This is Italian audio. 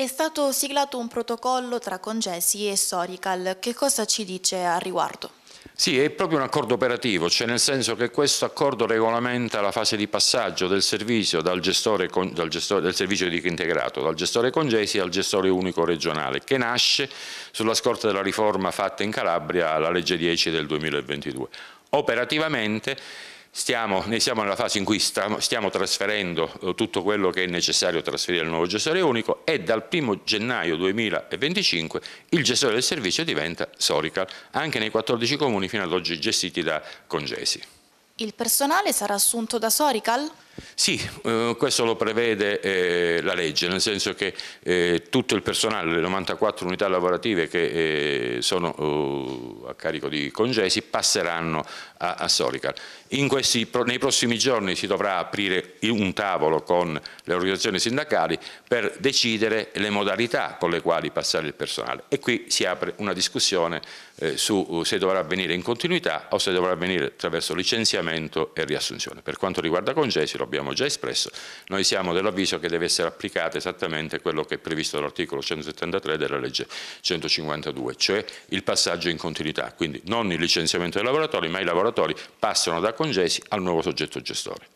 È stato siglato un protocollo tra Congesi e Sorical, che cosa ci dice al riguardo? Sì, è proprio un accordo operativo, cioè nel senso che questo accordo regolamenta la fase di passaggio del servizio dal gestore, dal gestore del servizio edico integrato, dal gestore congesi al gestore unico regionale, che nasce sulla scorta della riforma fatta in Calabria alla legge 10 del 2022. Operativamente Stiamo, ne siamo nella fase in cui stiamo, stiamo trasferendo eh, tutto quello che è necessario trasferire al nuovo gestore unico e dal 1 gennaio 2025 il gestore del servizio diventa Sorical, anche nei 14 comuni fino ad oggi gestiti da Congesi. Il personale sarà assunto da Sorical? Sì, eh, questo lo prevede eh, la legge, nel senso che eh, tutto il personale, le 94 unità lavorative che sono a carico di Congesi passeranno a, a Solicar. Questi, nei prossimi giorni si dovrà aprire un tavolo con le organizzazioni sindacali per decidere le modalità con le quali passare il personale e qui si apre una discussione su se dovrà avvenire in continuità o se dovrà avvenire attraverso licenziamento e riassunzione. Per quanto riguarda Congesi lo abbiamo già espresso, noi siamo dell'avviso che deve essere applicato esattamente quello che è previsto dall'articolo 173 della legge 152, cioè il passaggio in continuità, quindi non il licenziamento dei lavoratori, ma i lavoratori passano da congesi al nuovo soggetto gestore.